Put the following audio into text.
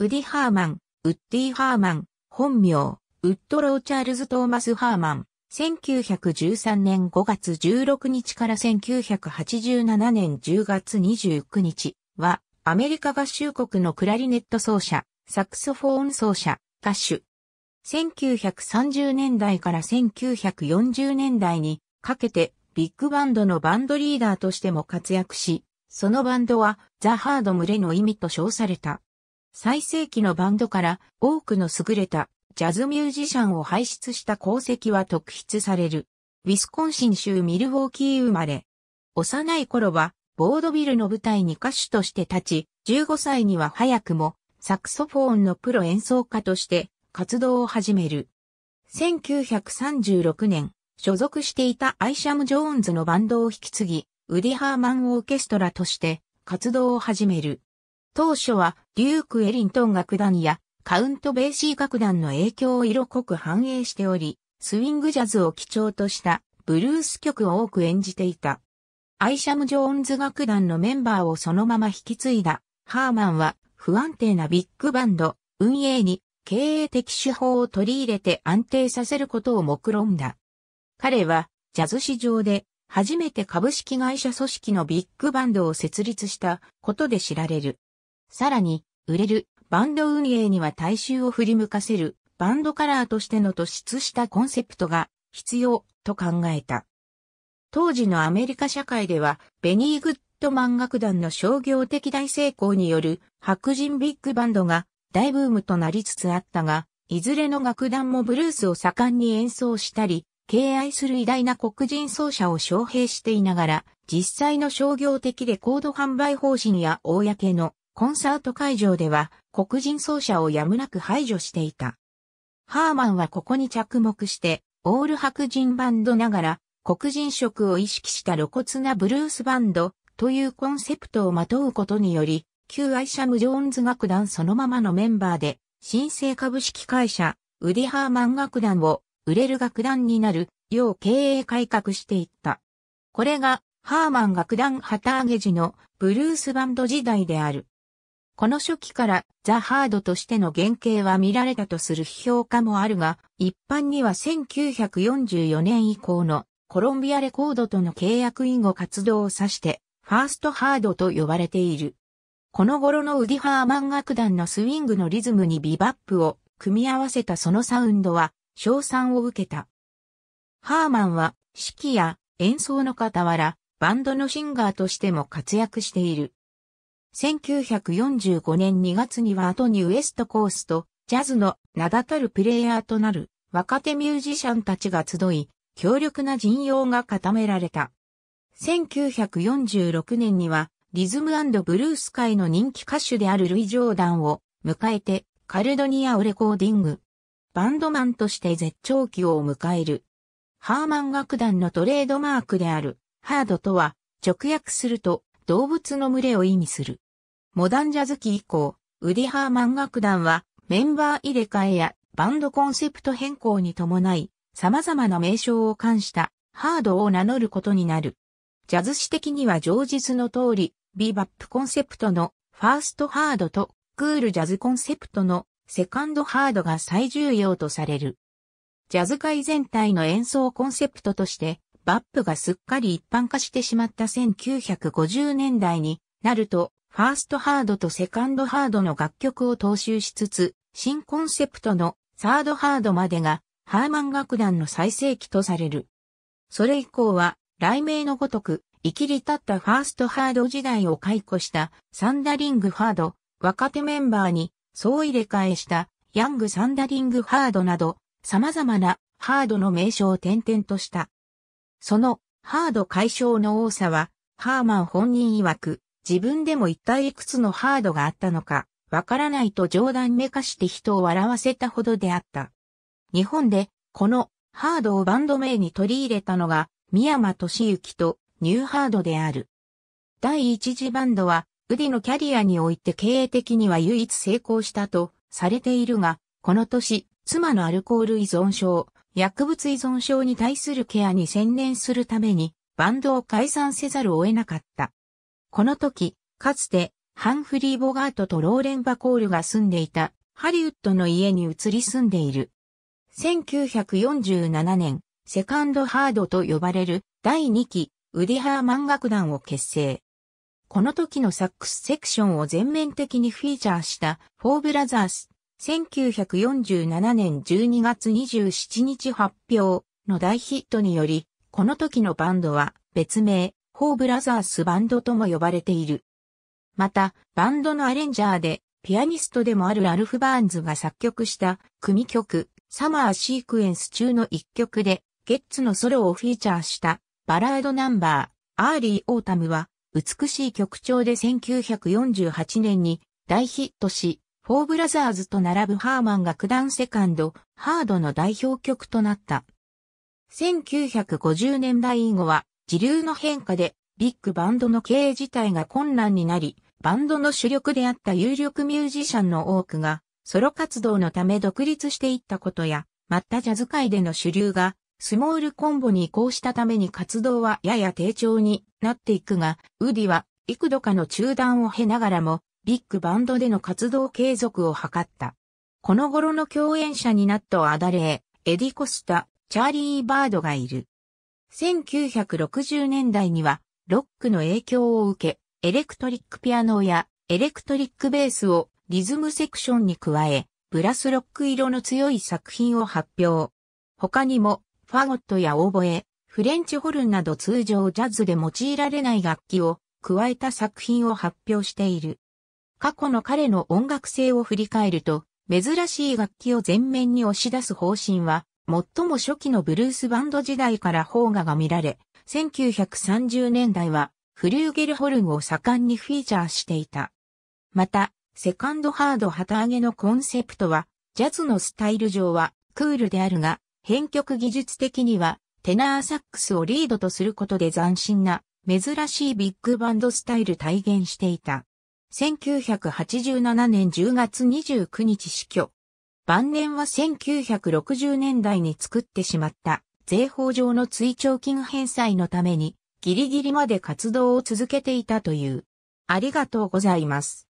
ウディ・ハーマン、ウッディ・ハーマン、本名、ウッドロー・チャールズ・トーマス・ハーマン、1913年5月16日から1987年10月29日は、アメリカ合衆国のクラリネット奏者、サクソフォーン奏者、歌手。1930年代から1940年代にかけてビッグバンドのバンドリーダーとしても活躍し、そのバンドはザ・ハードムレの意味と称された。最盛期のバンドから多くの優れたジャズミュージシャンを輩出した功績は特筆される。ウィスコンシン州ミルウォーキー生まれ。幼い頃はボードビルの舞台に歌手として立ち、15歳には早くもサクソフォーンのプロ演奏家として活動を始める。1936年、所属していたアイシャム・ジョーンズのバンドを引き継ぎ、ウディ・ハーマン・オーケストラとして活動を始める。当初は、デューク・エリントン楽団や、カウント・ベーシー楽団の影響を色濃く反映しており、スウィングジャズを基調としたブルース曲を多く演じていた。アイシャム・ジョーンズ楽団のメンバーをそのまま引き継いだハーマンは不安定なビッグバンド運営に経営的手法を取り入れて安定させることを目論んだ。彼はジャズ市場で初めて株式会社組織のビッグバンドを設立したことで知られる。さらに、売れるバンド運営には大衆を振り向かせるバンドカラーとしての突出したコンセプトが必要と考えた。当時のアメリカ社会では、ベニー・グッドマン楽団の商業的大成功による白人ビッグバンドが大ブームとなりつつあったが、いずれの楽団もブルースを盛んに演奏したり、敬愛する偉大な黒人奏者を招聘していながら、実際の商業的レコード販売方針や公のコンサート会場では黒人奏者をやむなく排除していた。ハーマンはここに着目して、オール白人バンドながら黒人色を意識した露骨なブルースバンドというコンセプトをまとうことにより、旧アイシャム・ジョーンズ楽団そのままのメンバーで、新生株式会社、ウディ・ハーマン楽団を売れる楽団になるよう経営改革していった。これが、ハーマン楽団旗揚げ時のブルースバンド時代である。この初期からザ・ハードとしての原型は見られたとする批評家もあるが、一般には1944年以降のコロンビアレコードとの契約以後活動を指して、ファーストハードと呼ばれている。この頃のウディ・ハーマン楽団のスウィングのリズムにビバップを組み合わせたそのサウンドは、賞賛を受けた。ハーマンは、指揮や演奏の傍ら、バンドのシンガーとしても活躍している。1945年2月には後にウエストコースト、ジャズの名だたるプレイヤーとなる若手ミュージシャンたちが集い、強力な陣容が固められた。1946年にはリズムブルース界の人気歌手であるルイ・ジョーダンを迎えてカルドニアをレコーディング。バンドマンとして絶頂期を迎える。ハーマン楽団のトレードマークであるハードとは直訳すると動物の群れを意味する。モダンジャズ期以降、ウディハーマン楽団はメンバー入れ替えやバンドコンセプト変更に伴い、様々な名称を冠したハードを名乗ることになる。ジャズ史的には上述の通り、ビバップコンセプトのファーストハードとクールジャズコンセプトのセカンドハードが最重要とされる。ジャズ界全体の演奏コンセプトとして、バップがすっかり一般化してしまった1950年代になると、ファーストハードとセカンドハードの楽曲を踏襲しつつ、新コンセプトのサードハードまでがハーマン楽団の最盛期とされる。それ以降は、雷鳴のごとく、生きり立ったファーストハード時代を解雇したサンダリングハード、若手メンバーに総入れ替えしたヤングサンダリングハードなど、様々なハードの名称を転々とした。そのハード解消の多さは、ハーマン本人曰く、自分でも一体いくつのハードがあったのか、わからないと冗談めかして人を笑わせたほどであった。日本で、このハードをバンド名に取り入れたのが、宮山敏幸とニューハードである。第一次バンドは、ウディのキャリアにおいて経営的には唯一成功したとされているが、この年、妻のアルコール依存症、薬物依存症に対するケアに専念するために、バンドを解散せざるを得なかった。この時、かつて、ハンフリー・ボガートとローレン・バコールが住んでいた、ハリウッドの家に移り住んでいる。1947年、セカンドハードと呼ばれる第2期ウディハーマン楽団を結成。この時のサックスセクションを全面的にフィーチャーしたフォーブラザース1947年12月27日発表の大ヒットにより、この時のバンドは別名、ホーブラザースバンドとも呼ばれている。また、バンドのアレンジャーで、ピアニストでもあるラルフ・バーンズが作曲した組曲、サマーシークエンス中の一曲で、ゲッツのソロをフィーチャーしたバラードナンバー、アーリー・オータムは、美しい曲調で1948年に大ヒットし、フォーブラザーズと並ぶハーマンが九段セカンド、ハードの代表曲となった。1950年代以後は、時流の変化で、ビッグバンドの経営自体が困難になり、バンドの主力であった有力ミュージシャンの多くが、ソロ活動のため独立していったことや、またジャズ界での主流が、スモールコンボに移行したために活動はやや低調になっていくが、ウディは幾度かの中断を経ながらも、ビッグバンドでの活動継続を図った。この頃の共演者になったアダレー、エディ・コスタ、チャーリー・バードがいる。1960年代には、ロックの影響を受け、エレクトリックピアノやエレクトリックベースをリズムセクションに加え、ブラスロック色の強い作品を発表。他にも、ファゴットやオーボエ、フレンチホルンなど通常ジャズで用いられない楽器を加えた作品を発表している。過去の彼の音楽性を振り返ると、珍しい楽器を前面に押し出す方針は、最も初期のブルースバンド時代から邦画が見られ、1930年代はフリューゲルホルンを盛んにフィーチャーしていた。また、セカンドハード旗揚げのコンセプトは、ジャズのスタイル上はクールであるが、編曲技術的にはテナーサックスをリードとすることで斬新な珍しいビッグバンドスタイル体現していた。1987年10月29日死去。晩年は1960年代に作ってしまった税法上の追徴金返済のためにギリギリまで活動を続けていたという。ありがとうございます。